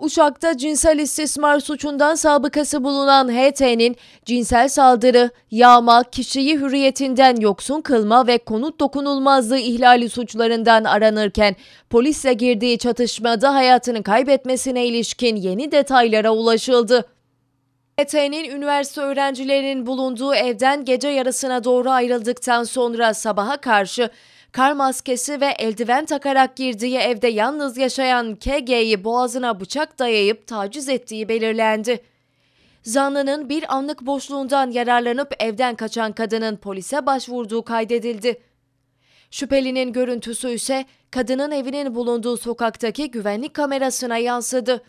Uşak'ta cinsel istismar suçundan sabıkası bulunan HT'nin cinsel saldırı, yağma, kişiyi hürriyetinden yoksun kılma ve konut dokunulmazlığı ihlali suçlarından aranırken polisle girdiği çatışmada hayatını kaybetmesine ilişkin yeni detaylara ulaşıldı. HT'nin üniversite öğrencilerinin bulunduğu evden gece yarısına doğru ayrıldıktan sonra sabaha karşı kar maskesi ve eldiven takarak girdiği evde yalnız yaşayan KG'yi boğazına bıçak dayayıp taciz ettiği belirlendi. Zanlının bir anlık boşluğundan yararlanıp evden kaçan kadının polise başvurduğu kaydedildi. Şüphelinin görüntüsü ise kadının evinin bulunduğu sokaktaki güvenlik kamerasına yansıdı.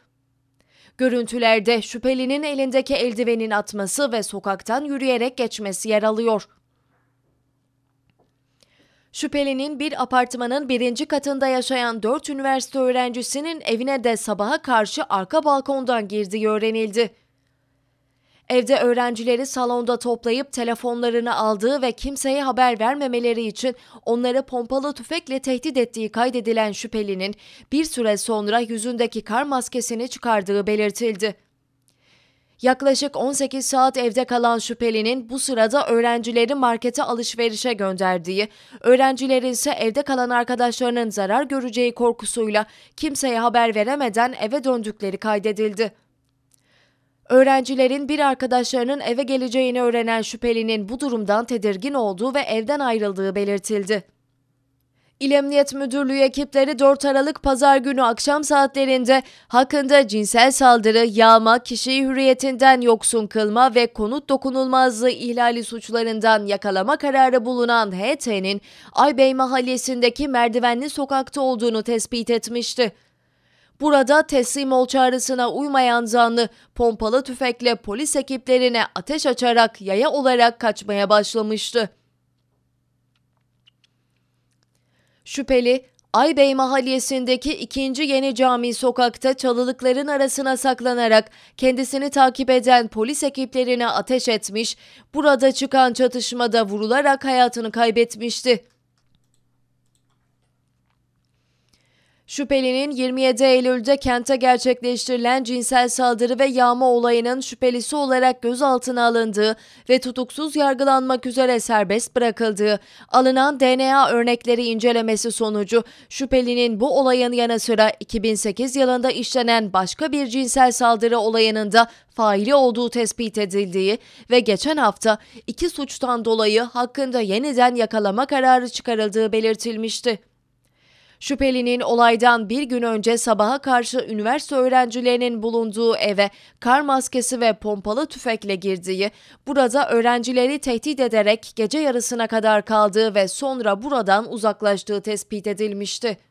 Görüntülerde şüphelinin elindeki eldivenin atması ve sokaktan yürüyerek geçmesi yer alıyor. Şüphelinin bir apartmanın birinci katında yaşayan dört üniversite öğrencisinin evine de sabaha karşı arka balkondan girdiği öğrenildi. Evde öğrencileri salonda toplayıp telefonlarını aldığı ve kimseye haber vermemeleri için onları pompalı tüfekle tehdit ettiği kaydedilen şüphelinin bir süre sonra yüzündeki kar maskesini çıkardığı belirtildi. Yaklaşık 18 saat evde kalan şüphelinin bu sırada öğrencileri markete alışverişe gönderdiği, öğrencilerin ise evde kalan arkadaşlarının zarar göreceği korkusuyla kimseye haber veremeden eve döndükleri kaydedildi. Öğrencilerin bir arkadaşlarının eve geleceğini öğrenen şüphelinin bu durumdan tedirgin olduğu ve evden ayrıldığı belirtildi. İl Emniyet Müdürlüğü ekipleri 4 Aralık pazar günü akşam saatlerinde hakkında cinsel saldırı, yağma, kişiyi hürriyetinden yoksun kılma ve konut dokunulmazlığı ihlali suçlarından yakalama kararı bulunan HT'nin Aybey Mahallesi'ndeki merdivenli sokakta olduğunu tespit etmişti. Burada teslim ol çağrısına uymayan zanlı pompalı tüfekle polis ekiplerine ateş açarak yaya olarak kaçmaya başlamıştı. Şüpheli, Aybey Mahallesi'ndeki 2. Yeni Cami sokakta çalılıkların arasına saklanarak kendisini takip eden polis ekiplerine ateş etmiş, burada çıkan çatışmada vurularak hayatını kaybetmişti. Şüphelinin 27 Eylül'de kente gerçekleştirilen cinsel saldırı ve yağma olayının şüphelisi olarak gözaltına alındığı ve tutuksuz yargılanmak üzere serbest bırakıldığı, alınan DNA örnekleri incelemesi sonucu şüphelinin bu olayın yanı sıra 2008 yılında işlenen başka bir cinsel saldırı olayının da faili olduğu tespit edildiği ve geçen hafta iki suçtan dolayı hakkında yeniden yakalama kararı çıkarıldığı belirtilmişti. Şüphelinin olaydan bir gün önce sabaha karşı üniversite öğrencilerinin bulunduğu eve kar maskesi ve pompalı tüfekle girdiği, burada öğrencileri tehdit ederek gece yarısına kadar kaldığı ve sonra buradan uzaklaştığı tespit edilmişti.